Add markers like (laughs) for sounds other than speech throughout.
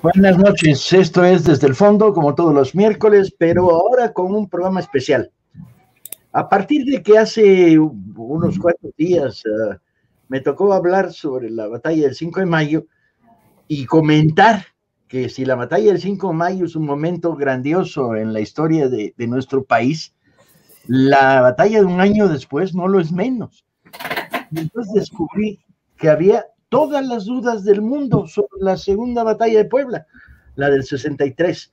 Buenas noches, esto es Desde el Fondo, como todos los miércoles, pero ahora con un programa especial. A partir de que hace unos cuatro días eh, me tocó hablar sobre la batalla del 5 de mayo y comentar que si la batalla del 5 de mayo es un momento grandioso en la historia de nuestro país, la batalla de un año después no lo es menos. Entonces descubrí que había todas las dudas del mundo sobre la segunda batalla de Puebla, la del 63,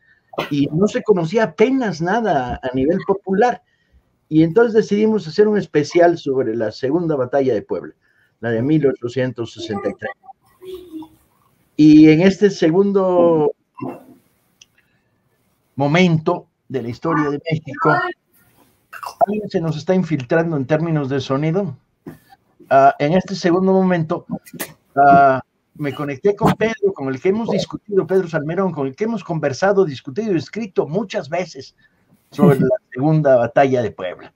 y no se conocía apenas nada a nivel popular. Y entonces decidimos hacer un especial sobre la segunda batalla de Puebla, la de 1863. Y en este segundo momento de la historia de México, se nos está infiltrando en términos de sonido. Ah, en este segundo momento Ah, me conecté con Pedro, con el que hemos discutido, Pedro Salmerón, con el que hemos conversado, discutido y escrito muchas veces sobre la segunda batalla de Puebla.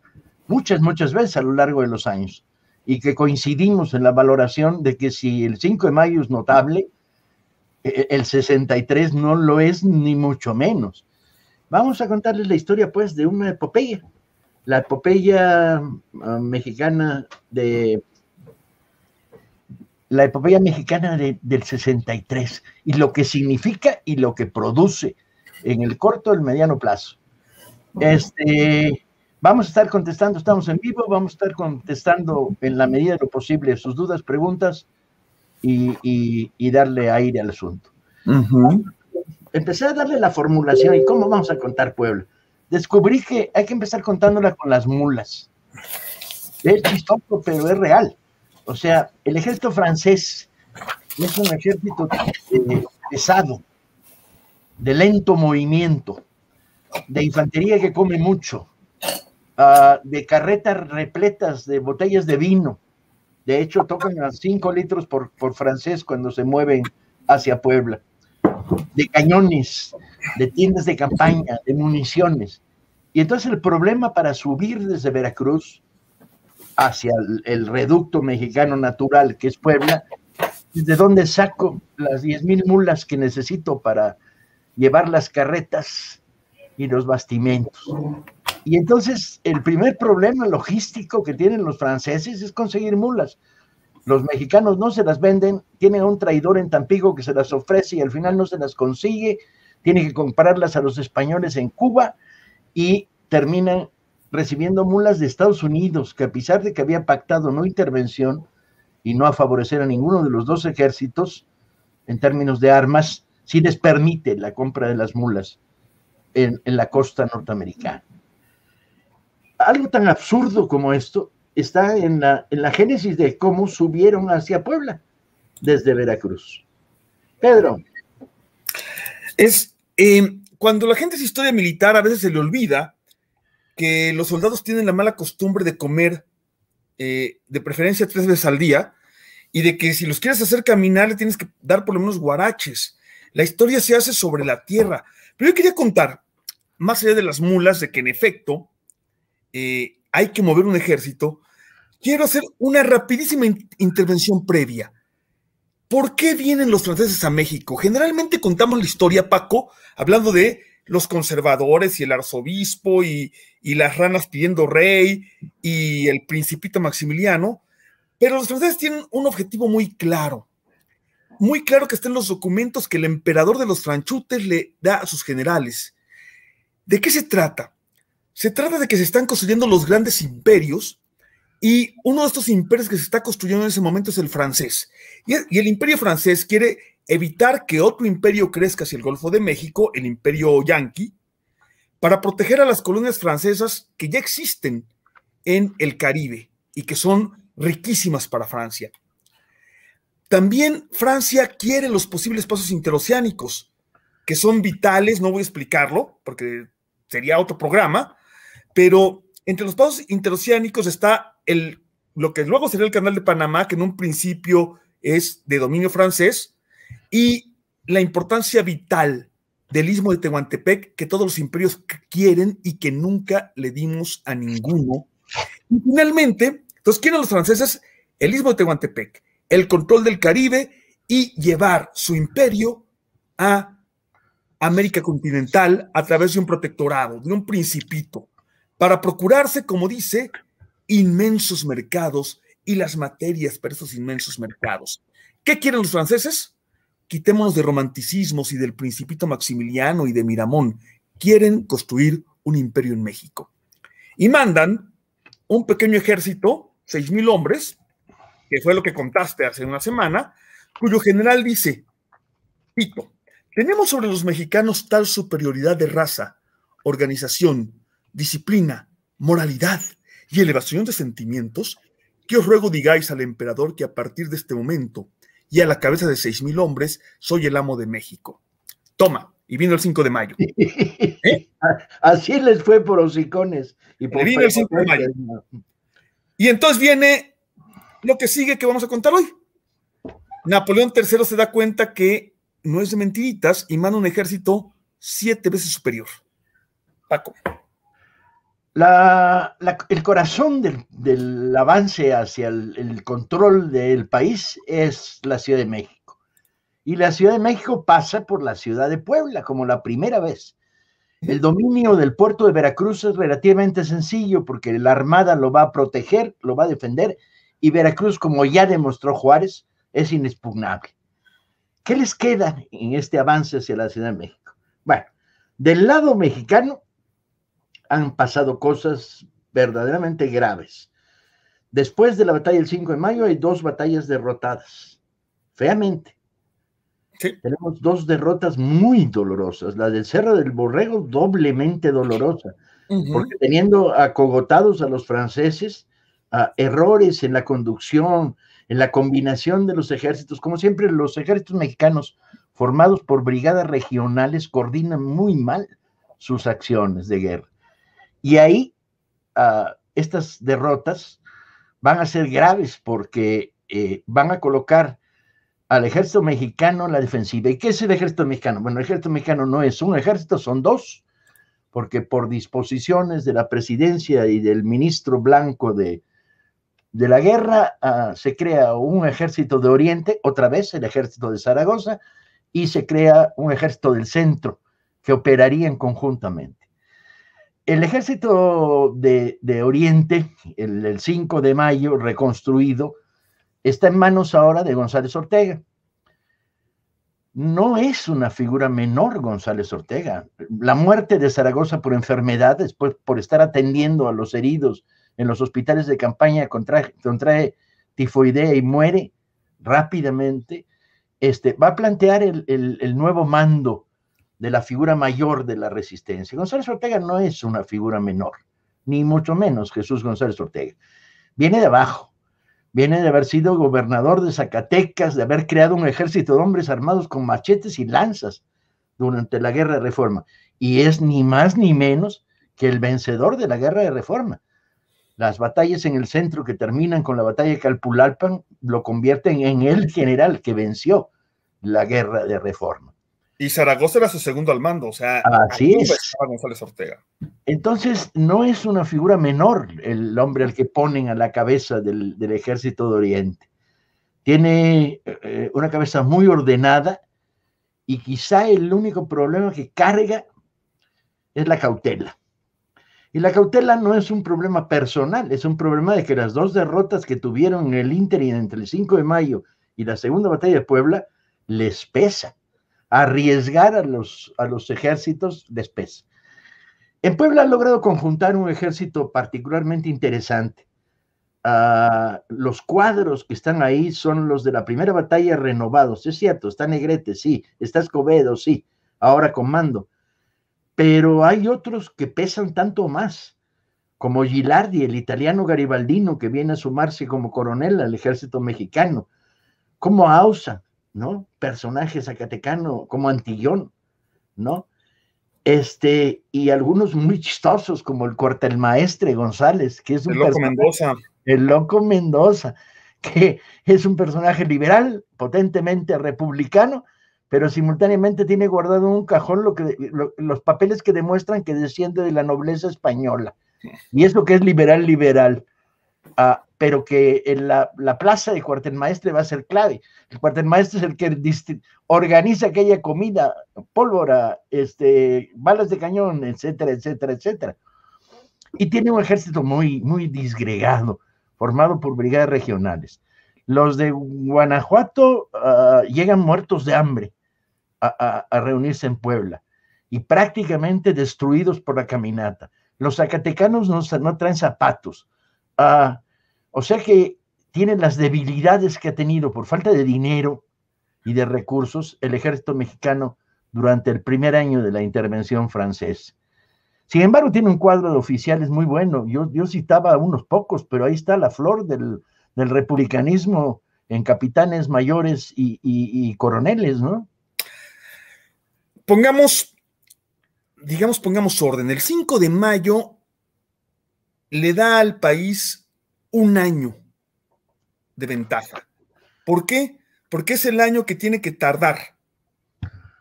Muchas, muchas veces a lo largo de los años. Y que coincidimos en la valoración de que si el 5 de mayo es notable, e, e, el 63 no lo es ni mucho menos. Vamos a contarles la historia, pues, de una epopeya, la epopeya ah, mexicana de la epopeya mexicana del 63 y lo que significa y lo que produce en el corto, y el mediano plazo. Este, vamos a estar contestando, estamos en vivo, vamos a estar contestando en la medida de lo posible sus dudas, preguntas y, darle aire al asunto. Empecé a darle la formulación y cómo vamos a contar Puebla. Descubrí que hay que empezar contándola con las mulas. Es chistoso, pero es real. O sea, el ejército francés es un ejército eh, pesado, de lento movimiento, de infantería que come mucho, ah, de carretas repletas de botellas de vino. De hecho, tocan a 5 litros por, por francés cuando se mueven hacia Puebla, de cañones, de tiendas de campaña, de municiones. Y entonces el problema para subir desde Veracruz hacia el, reducto mexicano natural que es Puebla, ¿de dónde saco las mil mulas que necesito para llevar las carretas y los bastimentos? Y entonces el primer problema logístico que tienen los franceses es conseguir mulas. Los mexicanos no se las venden, tienen a un traidor en Tampico que se las ofrece y al final no se las consigue, tiene que comprarlas a los españoles en Cuba y terminan recibiendo mulas de Estados Unidos, que a pesar de que había pactado no intervención y no a favorecer a ninguno de los dos ejércitos en términos de armas, sí les permite la compra de las mulas en, la costa norteamericana. Algo tan absurdo como esto está en la, en la génesis de cómo subieron hacia Puebla desde Veracruz. Pedro. Es eh, cuando la gente es historia militar, a veces se le olvida que los soldados tienen la mala costumbre de comer eh, de preferencia tres veces al día y de que si los quieres hacer caminar le tienes que dar por lo menos guaraches. La historia se hace sobre la tierra. Pero yo quería contar, más allá de las mulas, de que en efecto eh, hay que mover un ejército, quiero hacer una rapidísima intervención previa. ¿Por qué vienen los franceses a México? Generalmente contamos la historia, Paco, hablando de los conservadores y el arzobispo y, las ranas pidiendo rey y el principito Maximiliano, pero los franceses tienen un objetivo muy claro, muy claro que están los documentos que el emperador de los franchutes le da a sus generales. ¿De qué se trata? Se trata de que se están construyendo los grandes imperios y uno de estos imperios que se está construyendo en ese momento es el francés. Y el imperio francés quiere evitar que otro imperio crezca hacia el Golfo de México, el imperio yanqui, para proteger a las colonias francesas que ya existen en el Caribe y que son riquísimas para Francia. También Francia quiere los posibles pasos interoceánicos, que son vitales, no voy a explicarlo, porque sería otro programa, pero entre los pasos interoceánicos está el, lo que luego sería el canal de Panamá, que en un principio es de dominio francés, y la importancia vital del istmo de Tehuantepec que todos los imperios quieren y que nunca le dimos a ninguno. Y finalmente, entonces quieren los franceses el istmo de Tehuantepec, el control del Caribe y llevar su imperio a América continental a través de un protectorado, de un principito, para procurarse, como dice, inmensos mercados y las materias para esos inmensos mercados. ¿Qué quieren los franceses? Quitémonos de romanticismos y del principito maximiliano y de Miramón. Quieren construir un imperio en México. Y mandan un pequeño ejército, seis mil hombres, que fue lo que contaste hace una semana, cuyo general dice, Tito, tenemos sobre los mexicanos tal superioridad de raza, organización, disciplina, moralidad y elevación de sentimientos, que os ruego digáis al emperador que a partir de este momento y a la cabeza de seis mil hombres, soy el amo de México. Toma, y vino el 5 de mayo. (laughs) ¿Eh? Así les fue por icones Y vino el 5 de mayo. Y entonces viene lo que sigue que vamos a contar hoy. Napoleón III se da cuenta que no es de mentiritas y manda un ejército siete veces superior. Paco el corazón del, avance hacia el, el, control del país es la Ciudad de México. Y la Ciudad de México pasa por la ciudad de Puebla como la primera vez. El dominio del puerto de Veracruz es relativamente sencillo porque la Armada lo va a proteger, lo va a defender y Veracruz, como ya demostró Juárez, es inexpugnable. ¿Qué les queda en este avance hacia la Ciudad de México? Bueno, del lado mexicano han pasado cosas verdaderamente graves. Después de la batalla del 5 de mayo hay dos batallas derrotadas, feamente. Tenemos dos derrotas muy dolorosas, la del Cerro del Borrego doblemente dolorosa, porque teniendo acogotados a los franceses, errores en la conducción, en la combinación de los ejércitos, como siempre los ejércitos mexicanos formados por brigadas regionales coordinan muy mal sus acciones de guerra. Y ahí ah, estas derrotas van a ser graves porque eh, van a colocar al ejército mexicano en la defensiva. ¿Y qué es el ejército mexicano? Bueno, el ejército mexicano no es un ejército, son dos, porque por disposiciones de la presidencia y del ministro blanco de, de la guerra ah, se crea un ejército de Oriente, otra vez el ejército de Zaragoza, y se crea un ejército del centro que operarían conjuntamente. El ejército de, Oriente, el, 5 de mayo reconstruido, está en manos ahora de González Ortega. No es una figura menor González Ortega. La muerte de Zaragoza por enfermedad, después por estar atendiendo a los heridos en los hospitales de campaña, contrae, contrae tifoidea y muere rápidamente, este, va a plantear el nuevo mando de la figura mayor de la resistencia. González Ortega no es una figura menor, ni mucho menos Jesús González Ortega. Viene de abajo, viene de haber sido gobernador de Zacatecas, de haber creado un ejército de hombres armados con machetes y lanzas durante la guerra de reforma. Y es ni más ni menos que el vencedor de la guerra de reforma. Las batallas en el centro que terminan con la batalla de Calpulalpan lo convierten en el general que venció la guerra de reforma. Y Zaragoza era su segundo al mando, o sea, así González Ortega. Entonces, no es una figura menor el hombre al que ponen a la cabeza del, ejército de Oriente. Tiene eh, una cabeza muy ordenada y quizá el único problema que carga es la cautela. Y la cautela no es un problema personal, es un problema de que las dos derrotas que tuvieron en el Inter entre el 5 de mayo y la segunda batalla de Puebla les pesa arriesgar a los, a los ejércitos después En Puebla han logrado conjuntar un ejército particularmente interesante. Ah, los cuadros que están ahí son los de la primera batalla renovados, es cierto, está Negrete, sí, está Escobedo, sí, ahora comando pero hay otros que pesan tanto más, como Gilardi, el italiano garibaldino que viene a sumarse como coronel al ejército mexicano, como Ausa, ¿no? Personaje zacatecano como Antillón, ¿no? Este, y algunos muy chistosos como el cuartel maestre González, que es un el loco Mendoza. que es un personaje liberal, potentemente republicano, pero simultáneamente tiene guardado en un cajón lo que, los papeles que demuestran que desciende de la nobleza española. Y eso que es liberal, liberal. Ah, pero que en la, plaza de Cuartel Maestre va a ser clave. El Cuartel Maestre es el que organiza aquella comida, pólvora, este, balas de cañón, etcétera, etcétera, etcétera. Y tiene un ejército muy, muy disgregado, formado por brigadas regionales. Los de Guanajuato ah, llegan muertos de hambre a, reunirse en Puebla y prácticamente destruidos por la caminata. Los zacatecanos no, no traen zapatos, o sea que tiene las debilidades que ha tenido por falta de dinero y de recursos el ejército mexicano durante el primer año de la intervención francesa. Sin embargo, tiene un cuadro de oficiales muy bueno. Yo, citaba a unos pocos, pero ahí está la flor del, republicanismo en capitanes mayores y, y, coroneles, ¿no? Pongamos, digamos, pongamos orden. El 5 de mayo le da al país un año de ventaja. ¿Por qué? Porque es el año que tiene que tardar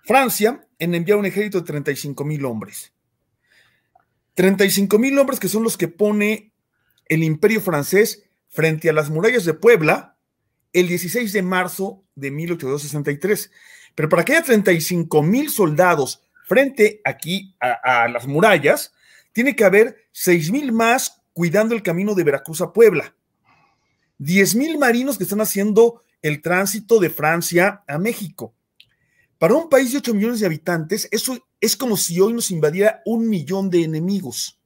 Francia en enviar un ejército de 35 mil hombres. 35 mil hombres que son los que pone el imperio francés frente a las murallas de Puebla el 16 de marzo de 1863. Pero para que haya 35 mil soldados frente aquí a, las murallas, tiene que haber 6 mil más cuidando el camino de Veracruz a Puebla. Diez mil marinos que están haciendo el tránsito de Francia a México. Para un país de 8 millones de habitantes, eso es como si hoy nos invadiera un millón de enemigos.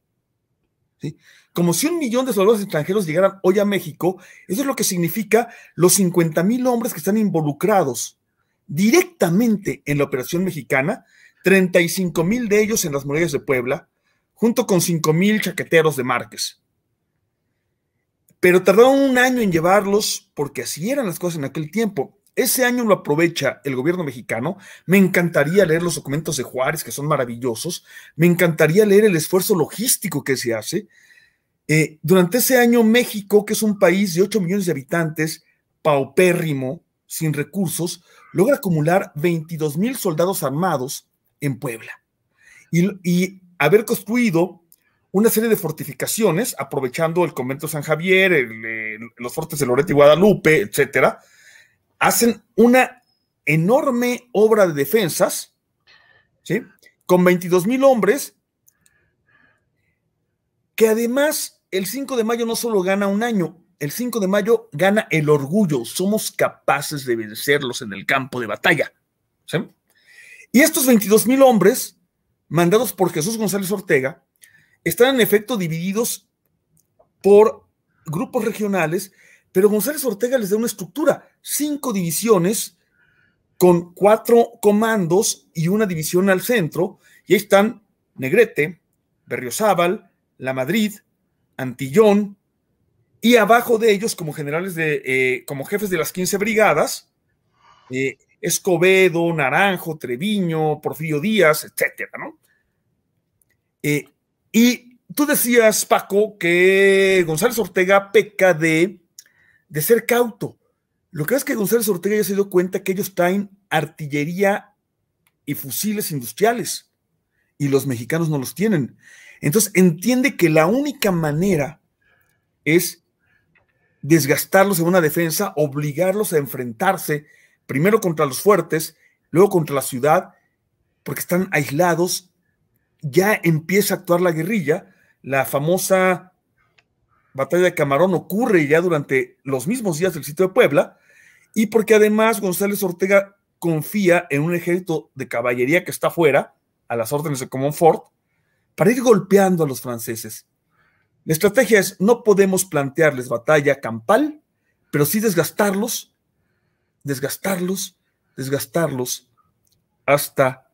Como si un millón de soldados extranjeros llegaran hoy a México, eso es lo que significa los 50 mil hombres que están involucrados directamente en la operación mexicana, 35 mil de ellos en las murallas de Puebla, junto con cinco mil chaqueteros de Márquez. Pero tardaron un año en llevarlos porque así eran las cosas en aquel tiempo. Ese año lo aprovecha el gobierno mexicano. Me encantaría leer los documentos de Juárez, que son maravillosos. Me encantaría leer el esfuerzo logístico que se hace. Eh, durante ese año, México, que es un país de 8 millones de habitantes, paupérrimo, sin recursos, logra acumular 22 mil soldados armados en Puebla. y haber construido una serie de fortificaciones, aprovechando el convento San Javier, eh, los fortes de Loreto y Guadalupe, etcétera, hacen una enorme obra de defensas, ¿sí? Con 22 mil hombres, que además el 5 de mayo no solo gana un año, el 5 de mayo gana el orgullo, somos capaces de vencerlos en el campo de batalla. ¿sí? Y estos 22 mil hombres, mandados por Jesús González Ortega, están en efecto divididos por grupos regionales, pero González Ortega les da una estructura, cinco divisiones con cuatro comandos y una división al centro, y ahí están Negrete, Berriozábal, La Madrid, Antillón, y abajo de ellos, como generales de, eh, como jefes de las 15 brigadas, eh, Escobedo, Naranjo, Treviño, Porfirio Díaz, etcétera, ¿no? Eh, y tú decías, Paco, que González Ortega peca de, de ser cauto. Lo que es que González Ortega ya se dio cuenta que ellos traen artillería y fusiles industriales y los mexicanos no los tienen. Entonces entiende que la única manera es desgastarlos en una defensa, obligarlos a enfrentarse primero contra los fuertes, luego contra la ciudad, porque están aislados ya empieza a actuar la guerrilla. La famosa batalla de Camarón ocurre ya durante los mismos días del sitio de Puebla y porque además González Ortega confía en un ejército de caballería que está fuera, a las órdenes de Comonfort, para ir golpeando a los franceses. La estrategia es, no podemos plantearles batalla campal, pero sí desgastarlos, desgastarlos, desgastarlos, hasta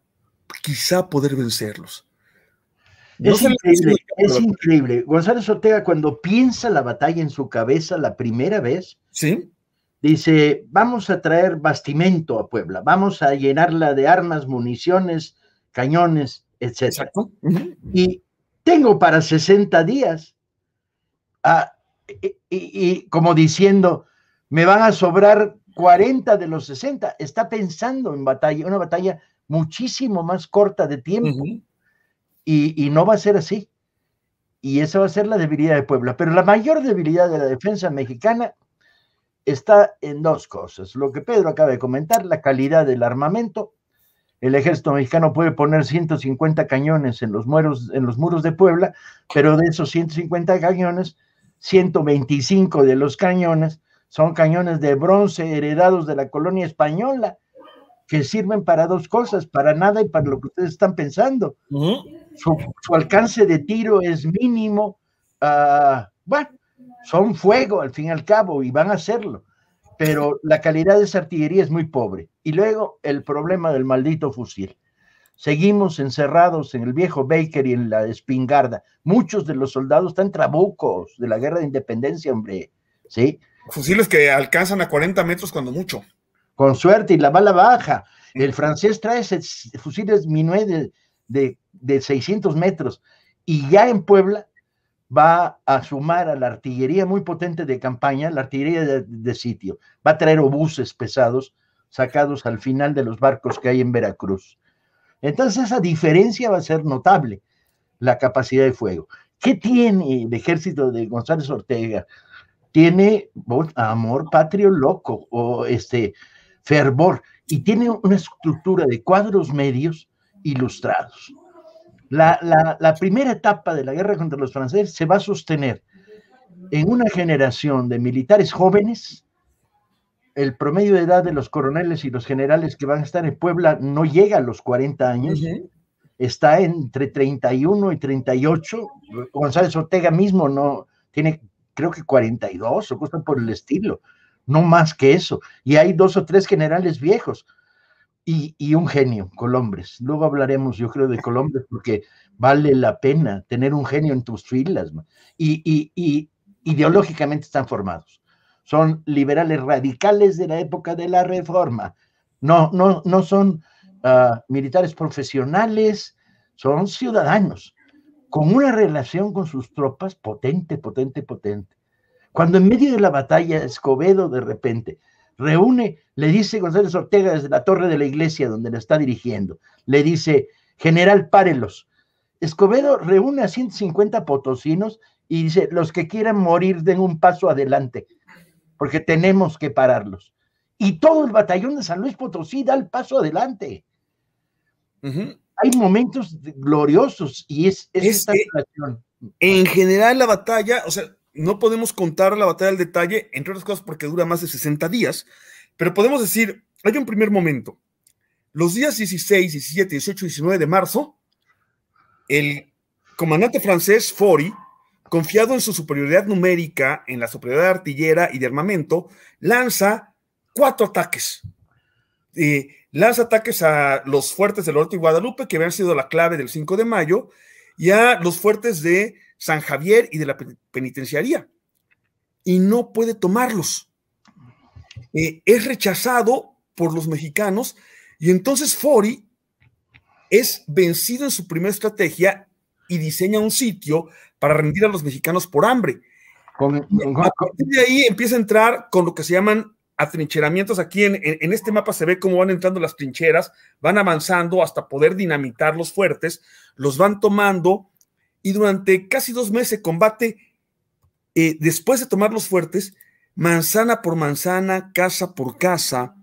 quizá poder vencerlos es, increíble, es increíble, González Ortega, cuando piensa la batalla en su cabeza la primera vez, ¿Sí? dice: Vamos a traer bastimento a Puebla, vamos a llenarla de armas, municiones, cañones, etc. Y tengo para 60 días. Ah, y, como diciendo, me van a sobrar 40 de los 60. Está pensando en batalla, una batalla muchísimo más corta de tiempo y, no va a ser así. Y esa va a ser la debilidad de Puebla. Pero la mayor debilidad de la defensa mexicana está en dos cosas. Lo que Pedro acaba de comentar, la calidad del armamento. El ejército mexicano puede poner 150 cañones en los, muros, en los muros de Puebla, pero de esos 150 cañones, 125 de los cañones son cañones de bronce heredados de la colonia española, que sirven para dos cosas, para nada y para lo que ustedes están pensando su, alcance de tiro es mínimo. Ah, bueno, son fuego al fin y al cabo y van a hacerlo, pero la calidad de esa artillería es muy pobre. Y luego el problema del maldito fusil. Seguimos encerrados en el viejo Baker y en la espingarda. Muchos de los soldados están trabucos de la guerra de independencia, hombre. ¿Sí? Fusiles que alcanzan a 40 metros cuando mucho. Con suerte y la bala baja. El francés trae fusiles minué de, 600 metros. Y ya en Puebla va a sumar a la artillería muy potente de campaña, la artillería de, sitio. Va a traer obuses pesados sacados al final de los barcos que hay en Veracruz. Entonces esa diferencia va a ser notable, la capacidad de fuego. ¿Qué tiene el ejército de González Ortega? Tiene oh, amor patrio loco o este fervor y tiene una estructura de cuadros medios ilustrados. La, primera etapa de la guerra contra los franceses se va a sostener en una generación de militares jóvenes, el promedio de edad de los coroneles y los generales que van a estar en Puebla no llega a los 40 años, está entre 31 y 38. González Ortega mismo no tiene, creo que 42 o cosas por el estilo, no más que eso. Y hay dos o tres generales viejos y, un genio, Colombres. Luego hablaremos, yo creo, de Colombres porque vale la pena tener un genio en tus filas. Y, ideológicamente están formados. Son liberales radicales de la época de la reforma. No, no, son ah, militares profesionales, son ciudadanos con una relación con sus tropas potente, potente, potente. Cuando en medio de la batalla Escobedo de repente reúne, le dice González Ortega desde la torre de la iglesia donde la está dirigiendo, le dice, general, párelos. Escobedo reúne a 150 potosinos y dice, los que quieran morir den un paso adelante, porque tenemos que pararlos. Y todo el batallón de San Luis Potosí da el paso adelante. Hay momentos gloriosos y es, esta situación. En general la batalla, o sea, no podemos contar la batalla al detalle, entre otras cosas porque dura más de 60 días, pero podemos decir, hay un primer momento. Los días 16, 17, 18 y 19 de marzo, el comandante francés Fori, confiado en su superioridad numérica, en la superioridad artillera y de armamento, lanza cuatro ataques. Eh, lanza ataques a los fuertes del norte y Guadalupe, que habían sido la clave del 5 de mayo, y a los fuertes de San Javier y de la penitenciaría, y no puede tomarlos. Eh, es rechazado por los mexicanos y entonces Fori es vencido en su primera estrategia y diseña un sitio para rendir a los mexicanos por hambre. Con, a partir de ahí empieza a entrar con lo que se llaman atrincheramientos. Aquí en, este mapa se ve cómo van entrando las trincheras, van avanzando hasta poder dinamitar los fuertes, los van tomando y durante casi dos meses combate, eh, después de tomar los fuertes, manzana por manzana, casa por casa,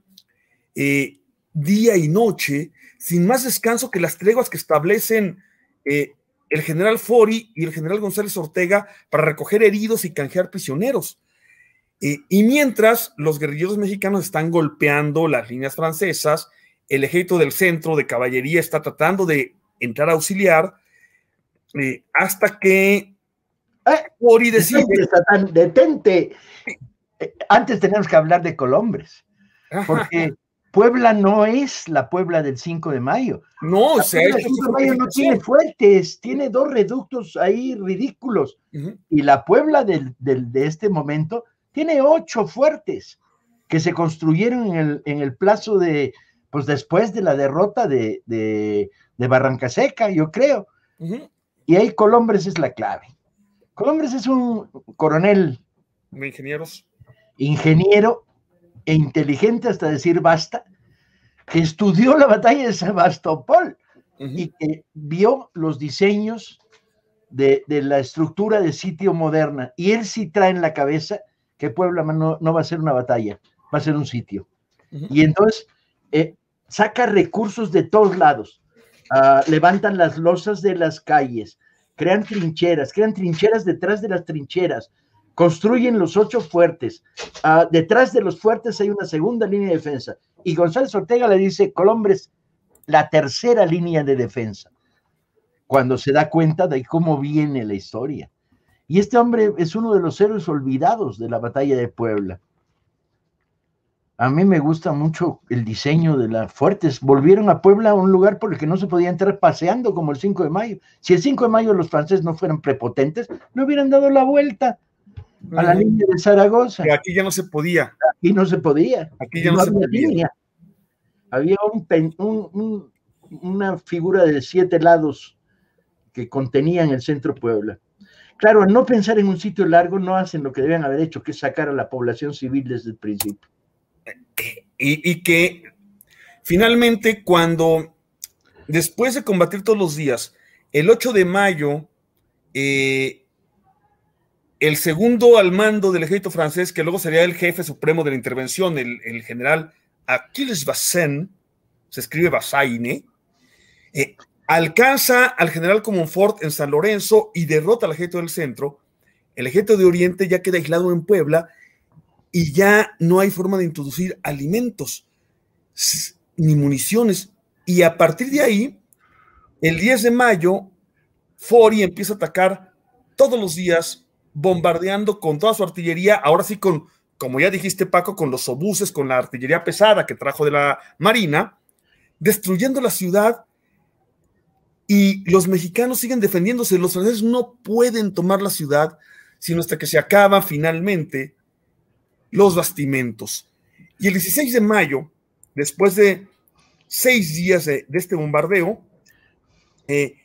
eh, día y noche, sin más descanso que las treguas que establecen eh, el general Fori y el general González Ortega para recoger heridos y canjear prisioneros. y mientras los guerrilleros mexicanos están golpeando las líneas francesas, el ejército del centro de caballería está tratando de entrar a auxiliar, eh, hasta que por eh, decide. Satán, detente. Eh, antes tenemos que hablar de Colombres, porque Puebla no es la Puebla del 5 de mayo. No, sea, de mayo no tiene fuertes, tiene dos reductos ahí ridículos. Y la Puebla del, del, de este momento tiene ocho fuertes que se construyeron en el, en el plazo de, pues después de la derrota de, de, Barranca yo creo. Y ahí Colombres es la clave. Colombres es un coronel. Ingenieros. Ingeniero e inteligente hasta decir basta, que estudió la batalla de Sebastopol y que vio los diseños de, la estructura de sitio moderna. Y él sí trae en la cabeza que Puebla no, va a ser una batalla, va a ser un sitio. Y entonces eh, saca recursos de todos lados. Ah, levantan las losas de las calles, crean trincheras, crean trincheras detrás de las trincheras, construyen los ocho fuertes, ah, detrás de los fuertes hay una segunda línea de defensa. Y González Ortega le dice, Colombres, la tercera línea de defensa, cuando se da cuenta de cómo viene la historia. Y este hombre es uno de los héroes olvidados de la batalla de Puebla. A mí me gusta mucho el diseño de las fuertes. Volvieron a Puebla, a un lugar por el que no se podía entrar paseando como el 5 de mayo. Si el 5 de mayo los franceses no fueran prepotentes, no hubieran dado la vuelta a la línea de Zaragoza. aquí ya no se podía. Aquí no se podía. Aquí ya no, se podía. Había un, una figura de siete lados que contenían el centro Puebla. Claro, al no pensar en un sitio largo, no hacen lo que debían haber hecho, que es sacar a la población civil desde el principio y, que finalmente cuando, después de combatir todos los días, el 8 de mayo, eh, el segundo al mando del ejército francés, que luego sería el jefe supremo de la intervención, el, general Aquiles Bassin, se escribe Basaine, eh, alcanza al general Comonfort en San Lorenzo y derrota al ejército del centro. El ejército de Oriente ya queda aislado en Puebla y ya no hay forma de introducir alimentos ni municiones. Y a partir de ahí, el 10 de mayo, Fori empieza a atacar todos los días, bombardeando con toda su artillería, ahora sí con, como ya dijiste Paco, con los obuses, con la artillería pesada que trajo de la Marina, destruyendo la ciudad y los mexicanos siguen defendiéndose. Los franceses no pueden tomar la ciudad, sino hasta que se acaba finalmente los bastimentos. Y el 16 de mayo, después de seis días de, este bombardeo, eh,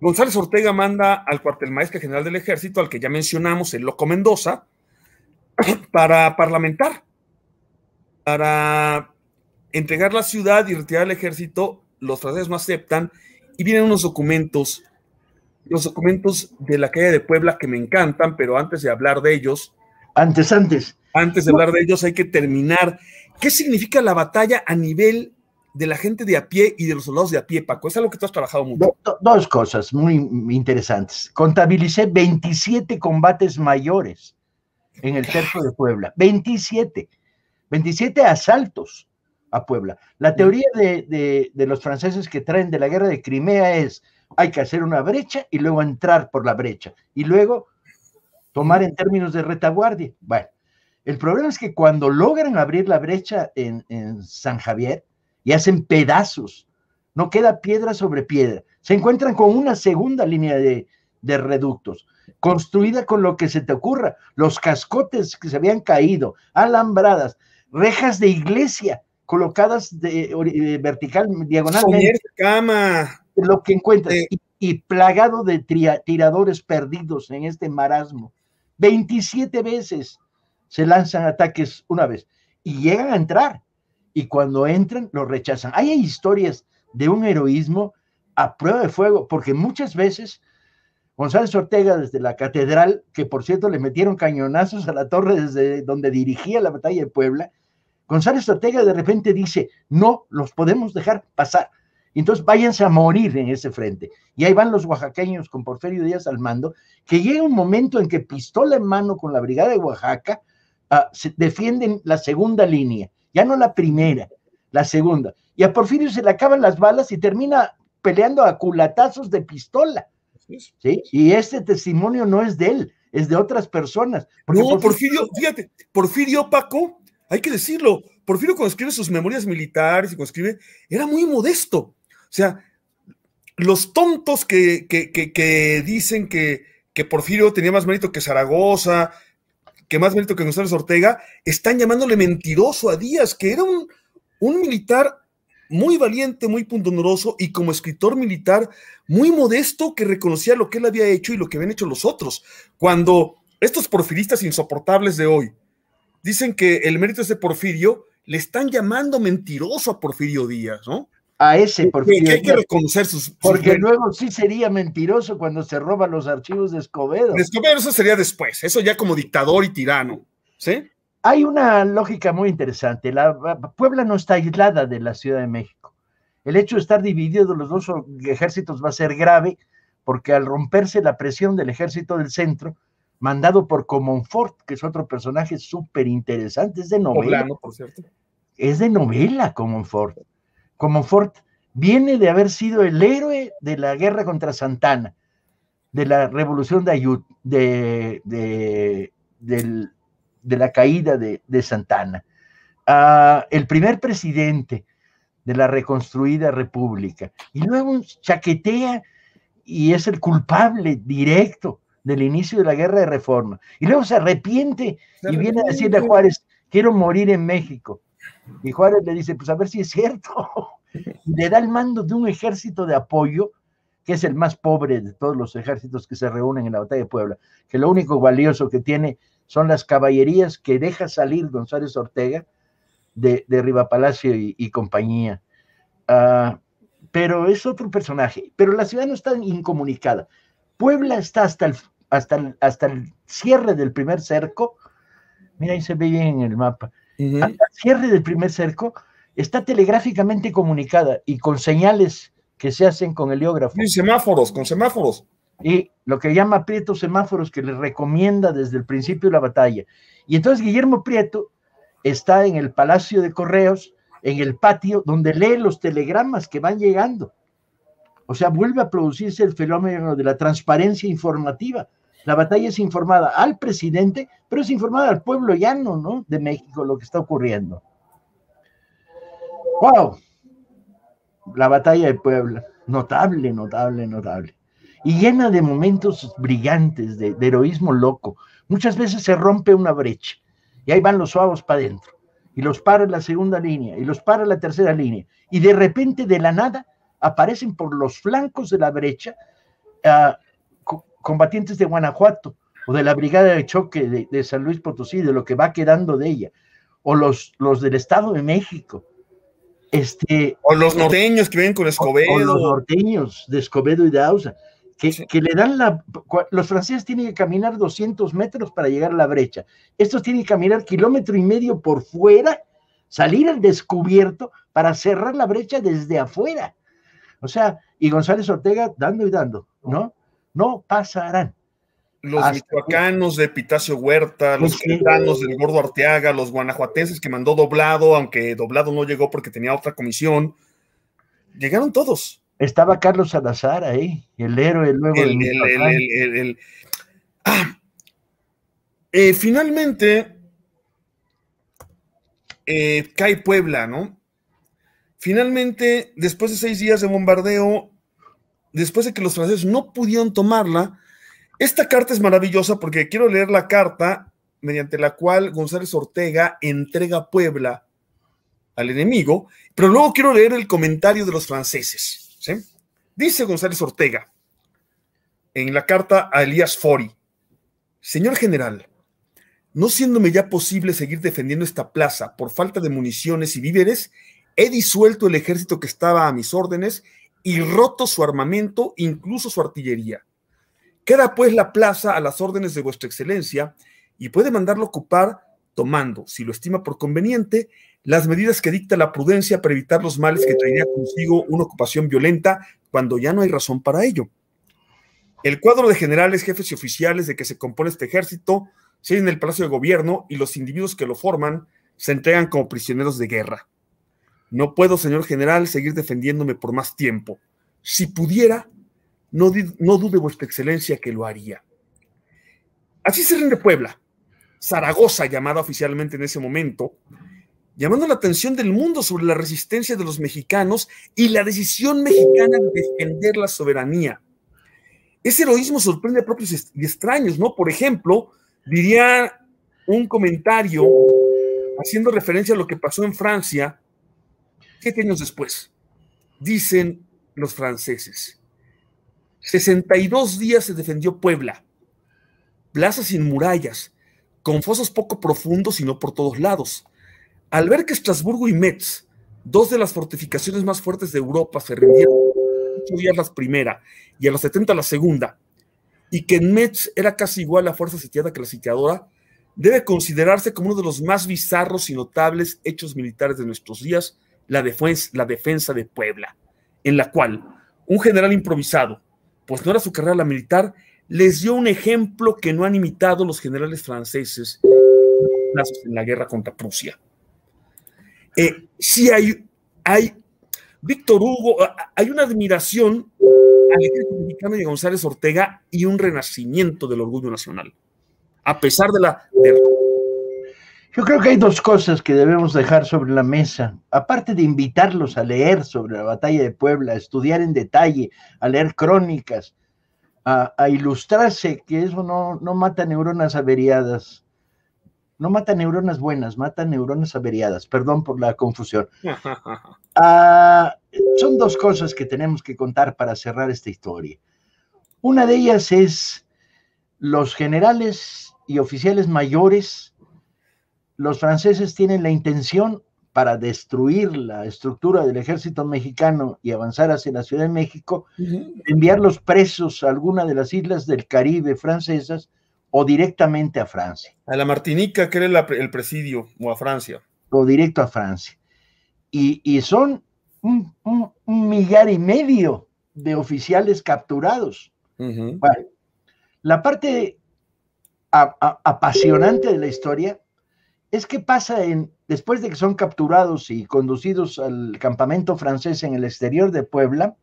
González Ortega manda al cuartel maestre general del ejército, al que ya mencionamos, el Loco Mendoza, (clears throat) para parlamentar, para entregar la ciudad y retirar el ejército. Los franceses no aceptan y vienen unos documentos, los documentos de la calle de Puebla que me encantan, pero antes de hablar de ellos, antes, antes. Antes de hablar de ellos hay que terminar. ¿Qué significa la batalla a nivel de la gente de a pie y de los soldados de a pie, Paco? Es algo que tú has trabajado mucho. dos cosas muy interesantes. Contabilicé 27 combates mayores en el Tercio de Puebla. 27. 27 asaltos a Puebla. La teoría de, de los franceses que traen de la guerra de Crimea es hay que hacer una brecha y luego entrar por la brecha. Y luego tomar en términos de retaguardia. Bueno, el problema es que cuando logran abrir la brecha en, San Javier y hacen pedazos, no queda piedra sobre piedra, se encuentran con una segunda línea de, reductos, construida con lo que se te ocurra, los cascotes que se habían caído, alambradas, rejas de iglesia colocadas de, eh, vertical, diagonal, cama. Lo que encuentras. y, plagado de tiradores perdidos en este marasmo. 27 veces se lanzan ataques una vez y llegan a entrar. Y cuando entran, los rechazan. hay historias de un heroísmo a prueba de fuego, porque muchas veces González Ortega desde la catedral, que por cierto le metieron cañonazos a la torre desde donde dirigía la batalla de Puebla, González Ortega de repente dice, no, los podemos dejar pasar. Y entonces váyanse a morir en ese frente. Y ahí van los oaxaqueños con Porfirio Díaz al mando, que llega un momento en que pistola en mano con la Brigada de Oaxaca ah, se defienden la segunda línea, ya no la primera, la segunda. Y a Porfirio se le acaban las balas y termina peleando a culatazos de pistola. Y este testimonio no es de él, es de otras personas. no, Porfirio, fíjate, Porfirio Paco, hay que decirlo, Porfirio cuando escribe sus memorias militares y cuando escribe, era muy modesto o sea, los tontos que, que, dicen que, Porfirio tenía más mérito que Zaragoza, que más mérito que González Ortega, están llamándole mentiroso a Díaz, que era un, un militar muy valiente, muy pundonoroso y como escritor militar muy modesto que reconocía lo que él había hecho y lo que habían hecho los otros. Cuando estos porfiristas insoportables de hoy dicen que el mérito es de Porfirio, le están llamando mentiroso a Porfirio Díaz, ¿no? a ese porque Hay que reconocer sus, Porque luego sí sería mentiroso cuando se roban los archivos de Escobedo. Escobedo, eso sería después, eso ya como dictador y tirano, ¿sí? Hay una lógica muy interesante. La, Puebla no está aislada de la Ciudad de México. El hecho de estar dividido de los dos ejércitos va a ser grave porque al romperse la presión del ejército del centro, mandado por Comonfort, que es otro personaje súper interesante, es de novela. por Es de novela, Comonfort como Ford viene de haber sido el héroe de la guerra contra Santana, de la revolución de de, la caída de, Santana. Ah, el primer presidente de la reconstruida república. Y luego chaquetea y es el culpable directo del inicio de la guerra de reforma. Y luego se arrepiente, se arrepiente. y viene a decirle a Juárez, quiero morir en México. Y Juárez le dice, pues a ver si es cierto. le da el mando de un ejército de apoyo, que es el más pobre de todos los ejércitos que se reúnen en la batalla de Puebla, que lo único valioso que tiene son las caballerías que deja salir González Ortega de, Riva Palacio y, compañía. Ah, pero es otro personaje. Pero la ciudad no está incomunicada. Puebla está hasta el, hasta hasta el cierre del primer cerco. Mira, ahí se ve bien en el mapa cierre del primer cerco está telegráficamente comunicada y con señales que se hacen con heliógrafos, Y semáforos, con semáforos. Y lo que llama Prieto semáforos que le recomienda desde el principio de la batalla. Y entonces Guillermo Prieto está en el Palacio de Correos, en el patio, donde lee los telegramas que van llegando. O sea, vuelve a producirse el fenómeno de la transparencia informativa la batalla es informada al presidente, pero es informada al pueblo llano, ¿no? De México, lo que está ocurriendo. ¡Wow! La batalla de Puebla. Notable, notable, notable. Y llena de momentos brillantes, de, heroísmo loco. Muchas veces se rompe una brecha y ahí van los suavos para adentro. Y los para la segunda línea, y los para la tercera línea. Y de repente, de la nada, aparecen por los flancos de la brecha ah, combatientes de Guanajuato o de la Brigada de Choque de, San Luis Potosí, de lo que va quedando de ella, o los, los del Estado de México. Este, o los norteños que vienen con Escobedo. O, los norteños de Escobedo y de Ausa, que, que, le dan la... Los franceses tienen que caminar 200 metros para llegar a la brecha. Estos tienen que caminar kilómetro y medio por fuera, salir al descubierto para cerrar la brecha desde afuera. O sea, y González Ortega dando y dando, ¿no? no pasarán. Los michoacanos de Pitacio Huerta, los quintanos del Gordo Arteaga, los guanajuatenses que mandó doblado, aunque doblado no llegó porque tenía otra comisión. Llegaron todos. Estaba Carlos Salazar ahí, el héroe el, nuevo Finalmente, cae Puebla, ¿no? Finalmente, después de seis días de bombardeo, después de que los franceses no pudieron tomarla. Esta carta es maravillosa porque quiero leer la carta mediante la cual González Ortega entrega Puebla al enemigo, pero luego quiero leer el comentario de los franceses. Dice González Ortega en la carta a Elías Fori, Señor general, no siéndome ya posible seguir defendiendo esta plaza por falta de municiones y víveres, he disuelto el ejército que estaba a mis órdenes y roto su armamento, incluso su artillería. Queda pues la plaza a las órdenes de vuestra excelencia y puede mandarlo ocupar tomando, si lo estima por conveniente, las medidas que dicta la prudencia para evitar los males que traería consigo una ocupación violenta cuando ya no hay razón para ello. El cuadro de generales, jefes y oficiales de que se compone este ejército se en el Palacio de Gobierno y los individuos que lo forman se entregan como prisioneros de guerra. No puedo, señor general, seguir defendiéndome por más tiempo. Si pudiera, no, no dude vuestra excelencia que lo haría. Así se rinde Puebla, Zaragoza llamada oficialmente en ese momento, llamando la atención del mundo sobre la resistencia de los mexicanos y la decisión mexicana de defender la soberanía. Ese heroísmo sorprende a propios y extraños, ¿no? Por ejemplo, diría un comentario haciendo referencia a lo que pasó en Francia años después, dicen los franceses, 62 días se defendió Puebla, plazas sin murallas, con fosos poco profundos y no por todos lados. Al ver que Estrasburgo y Metz, dos de las fortificaciones más fuertes de Europa, se rindieron ocho días la primera y a los 70 la segunda, y que en Metz era casi igual la fuerza sitiada que la sitiadora, debe considerarse como uno de los más bizarros y notables hechos militares de nuestros días, la defensa, la defensa de Puebla, en la cual un general improvisado, pues no era su carrera la militar, les dio un ejemplo que no han imitado los generales franceses en la guerra contra Prusia. Eh, si hay, hay, Víctor Hugo, ah, hay una admiración al ejército mexicano de González Ortega y un renacimiento del orgullo nacional, a pesar de la derrota yo creo que hay dos cosas que debemos dejar sobre la mesa, aparte de invitarlos a leer sobre la batalla de Puebla, a estudiar en detalle, a leer crónicas, a, ilustrarse, que eso no, no mata neuronas averiadas, no mata neuronas buenas, mata neuronas averiadas, perdón por la confusión. (laughs) Ah, son dos cosas que tenemos que contar para cerrar esta historia. Una de ellas es los generales y oficiales mayores, los franceses tienen la intención para destruir la estructura del ejército mexicano y avanzar hacia la Ciudad de México, enviar los presos a alguna de las islas del Caribe francesas o directamente a Francia. A la Martinica, que era el, presidio, o a Francia. O directo a Francia. Y, y son un, millar y medio de oficiales capturados. la parte apasionante de la historia es que pasa en, después de que son capturados y conducidos al campamento francés en el exterior de Puebla,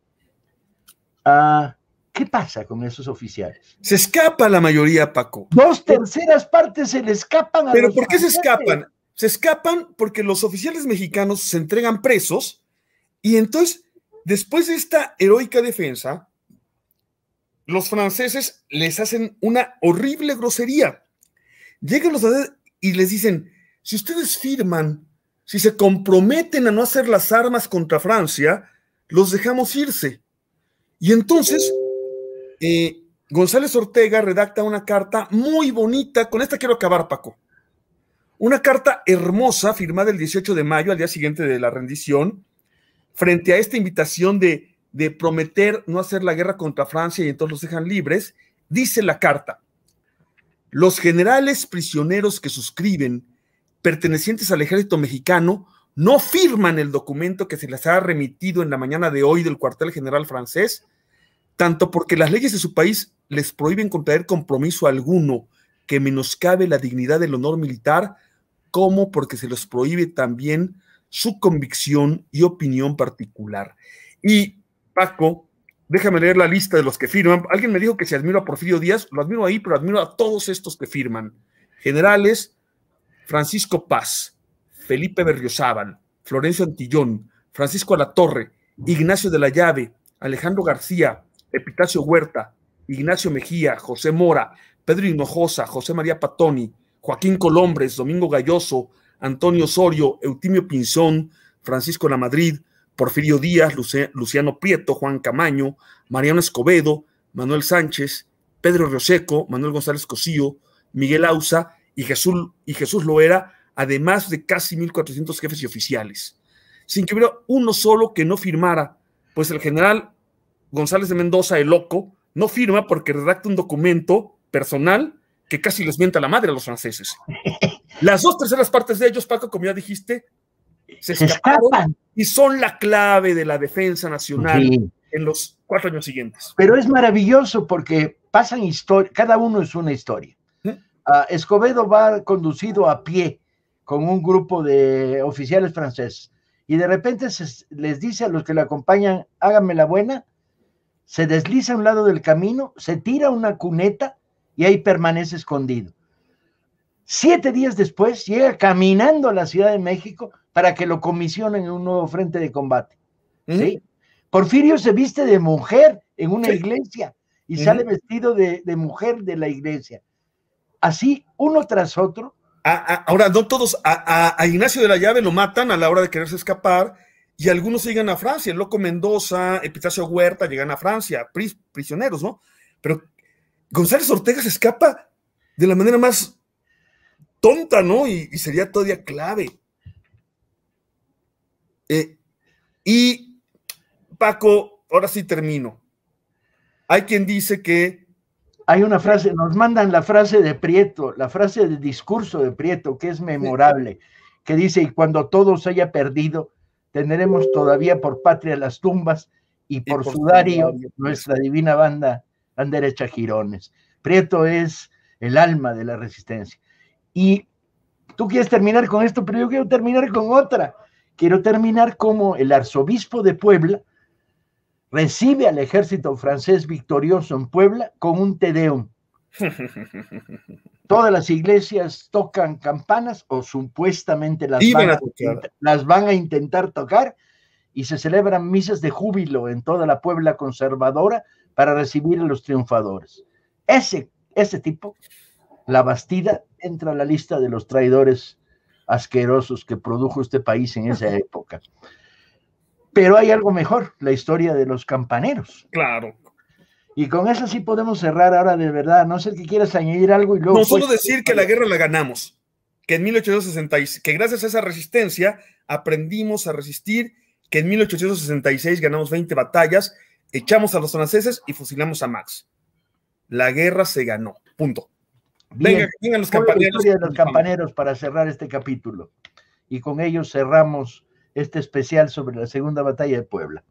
ah, ¿qué pasa con esos oficiales? Se escapa la mayoría, Paco. Dos terceras partes se le escapan a ¿Pero por qué se escapan? Se escapan porque los oficiales mexicanos se entregan presos y entonces, después de esta heroica defensa, los franceses les hacen una horrible grosería. Llegan los y les dicen, si ustedes firman, si se comprometen a no hacer las armas contra Francia, los dejamos irse. Y entonces, eh, González Ortega redacta una carta muy bonita, con esta quiero acabar, Paco. Una carta hermosa firmada el 18 de mayo, al día siguiente de la rendición, frente a esta invitación de, de prometer no hacer la guerra contra Francia y entonces los dejan libres, dice la carta, los generales prisioneros que suscriben pertenecientes al ejército mexicano no firman el documento que se les ha remitido en la mañana de hoy del cuartel general francés, tanto porque las leyes de su país les prohíben contraer compromiso alguno que menoscabe la dignidad del honor militar, como porque se les prohíbe también su convicción y opinión particular. Y Paco, déjame leer la lista de los que firman. Alguien me dijo que se admiro a Porfirio Díaz, lo admiro ahí, pero admiro a todos estos que firman. Generales, Francisco Paz, Felipe Berriozábal, Florencio Antillón, Francisco Alatorre, Ignacio de la Llave, Alejandro García, Epitacio Huerta, Ignacio Mejía, José Mora, Pedro Hinojosa, José María Patoni, Joaquín Colombres, Domingo Galloso, Antonio Osorio, Eutimio Pinzón, Francisco La Madrid, Porfirio Díaz, Luciano Prieto, Juan Camaño, Mariano Escobedo, Manuel Sánchez, Pedro Rioseco, Manuel González Cosío, Miguel Ausa y Jesús, y Jesús lo era, además de casi 1.400 jefes y oficiales, sin que hubiera uno solo que no firmara, pues el general González de Mendoza, el loco, no firma porque redacta un documento personal que casi les miente a la madre a los franceses. (laughs) Las dos terceras partes de ellos, Paco, como ya dijiste, se, y son la clave de la defensa nacional en los cuatro años siguientes. Pero es maravilloso porque pasan historias, cada uno es una historia. Ah, Escobedo va conducido a pie con un grupo de oficiales franceses y de repente les dice a los que le acompañan, hágame la buena, se desliza a un lado del camino, se tira una cuneta y ahí permanece escondido. Siete días después llega caminando a la Ciudad de México para que lo comisionen en un nuevo frente de combate. ¿sí? Porfirio se viste de mujer en una iglesia y sale vestido de, mujer de la iglesia así, uno tras otro. Ah, ah, ahora, no todos, a, Ignacio de la Llave lo matan a la hora de quererse escapar y algunos llegan a Francia, el loco Mendoza, Epitacio Huerta llegan a Francia, prisioneros, ¿no? Pero González Ortega se escapa de la manera más tonta, ¿no? Y, sería todavía clave. Eh, y Paco, ahora sí termino. Hay quien dice que hay una frase, nos mandan la frase de Prieto, la frase del discurso de Prieto, que es memorable, que dice, y cuando todo se haya perdido, tendremos todavía por patria las tumbas y por, sudario pues". nuestra divina banda Anderecha Girones. Prieto es el alma de la resistencia. Y tú quieres terminar con esto, pero yo quiero terminar con otra. Quiero terminar como el arzobispo de Puebla, recibe al ejército francés victorioso en Puebla con un tedeum. (laughs) Todas las iglesias tocan campanas o supuestamente las, van a, intentar tocar y se celebran misas de júbilo en toda la Puebla conservadora para recibir a los triunfadores. Ese, ese tipo, la Bastida, entra a la lista de los traidores asquerosos que produjo este país en esa (laughs) época. Pero hay algo mejor, la historia de los campaneros. Claro. Y con eso sí podemos cerrar ahora de verdad, no sé que quieras añadir algo y luego... No, solo decir que la guerra la ganamos, que en 1866, que gracias a esa resistencia aprendimos a resistir, que en 1866 ganamos 20 batallas, echamos a los franceses y fusilamos a Max. La guerra se ganó, punto. Venga, vengan los campaneros. La historia de los campaneros para cerrar este capítulo. Y con ellos cerramos este especial sobre la Segunda Batalla de Puebla.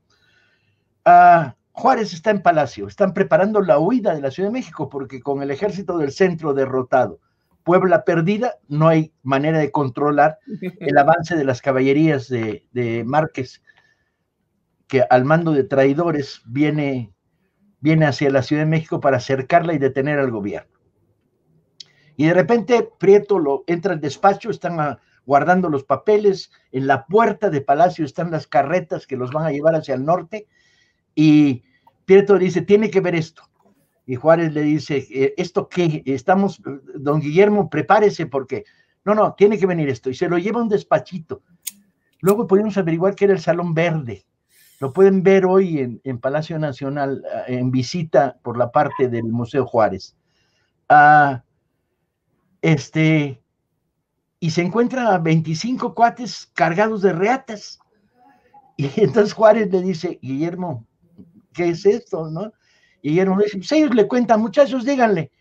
Ah, Juárez está en Palacio, están preparando la huida de la Ciudad de México porque con el ejército del centro derrotado, Puebla perdida, no hay manera de controlar el (laughs) avance de las caballerías de, de Márquez, que al mando de traidores viene, viene hacia la Ciudad de México para acercarla y detener al gobierno. Y de repente Prieto lo entra al despacho, están a, guardando los papeles, en la puerta de Palacio están las carretas que los van a llevar hacia el norte, y Prieto dice, tiene que ver esto. Y Juárez le dice, eh, ¿esto qué? Estamos, eh, don Guillermo, prepárese porque, no, no, tiene que venir esto. Y se lo lleva un despachito. Luego pudimos averiguar que era el Salón Verde. Lo pueden ver hoy en, Palacio Nacional, eh, en visita por la parte del Museo Juárez. Ah, este, y se encuentran a 25 cuates cargados de reatas. Y (laughs) entonces Juárez le dice, Guillermo, ¿qué es esto? ¿No? Guillermo le dice, pues ellos le cuentan, muchachos, díganle.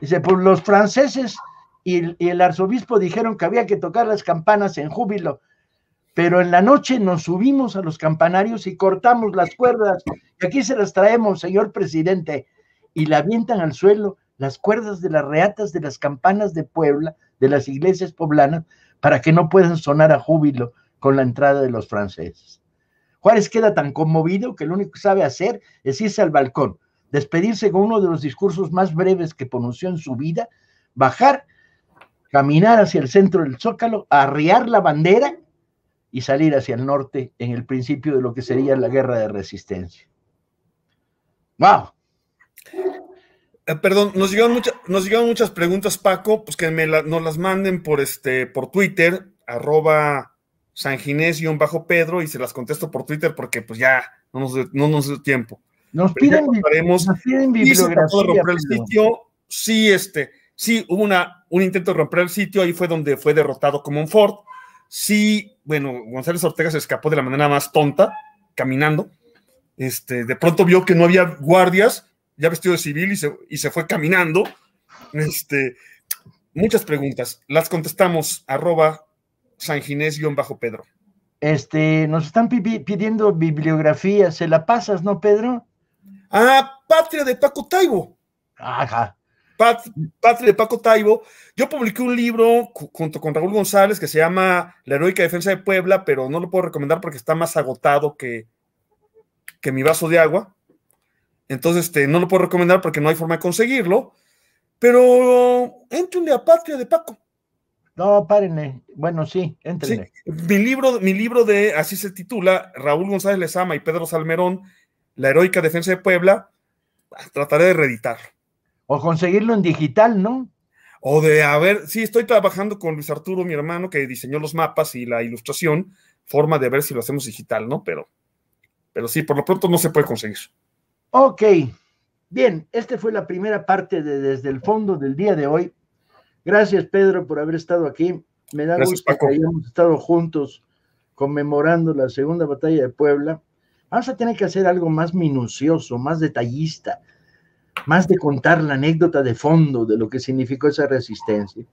Dice, pues los franceses y el, arzobispo dijeron que había que tocar las campanas en júbilo pero en la noche nos subimos a los campanarios y cortamos las cuerdas, y aquí se las traemos, señor presidente, y la avientan al suelo las cuerdas de las reatas de las campanas de Puebla, de las iglesias poblanas para que no puedan sonar a júbilo con la entrada de los franceses. Juárez queda tan conmovido que lo único que sabe hacer es irse al balcón, despedirse con uno de los discursos más breves que pronunció en su vida, bajar, caminar hacia el centro del zócalo, arriar la bandera y salir hacia el norte en el principio de lo que sería la guerra de resistencia. ¡Wow! Eh, perdón, nos llegaron, nos muchas preguntas, Paco, pues que nos las manden por, este, por Twitter, arroba sanginés-pedro, y se las contesto por Twitter porque pues ya no nos, no dio tiempo. Nos piden, bibliografía. sí, este, sí, hubo una, un intento de romper el sitio, ahí fue donde fue derrotado como un Ford. Sí, bueno, González Ortega se escapó de la manera más tonta, caminando. Este, de pronto vio que no había guardias ya vestido de civil y se, fue caminando. Este, muchas preguntas. Las contestamos, arroba sanginés-pedro. Este, nos están pidiendo bibliografía. ¿Se la pasas, no, Pedro? Ah, Patria de Paco Taibo. Ajá. Patria de Paco Taibo. Yo publiqué un libro junto con Raúl González que se llama La heroica defensa de Puebla, pero no lo puedo recomendar porque está más agotado que, que mi vaso de agua. Entonces, este, no lo puedo recomendar porque no hay forma de conseguirlo. Pero entrenle a Patria de Paco. No, párenle. Bueno, sí, entrenle. Mi, libro, mi libro de, así se titula, Raúl González Lezama y Pedro Salmerón, La heroica defensa de Puebla, trataré de reeditarlo. O conseguirlo en digital, ¿no? O de, a ver, sí, estoy trabajando con Luis Arturo, mi hermano, que diseñó los mapas y la ilustración, forma de ver si lo hacemos digital, ¿no? Pero, pero sí, por lo pronto no se puede conseguir. Ok, bien, esta fue la primera parte de Desde el Fondo del día de hoy. Gracias, Pedro, por haber estado aquí. Me da gusto que hayamos estado juntos conmemorando la segunda batalla de Puebla. Vamos a tener que hacer algo más minucioso, más detallista, más de contar la anécdota de fondo de lo que significó esa resistencia.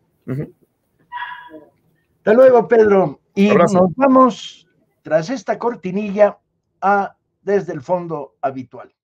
Hasta luego, Pedro. Y nos vamos tras esta cortinilla a desde el fondo habitual.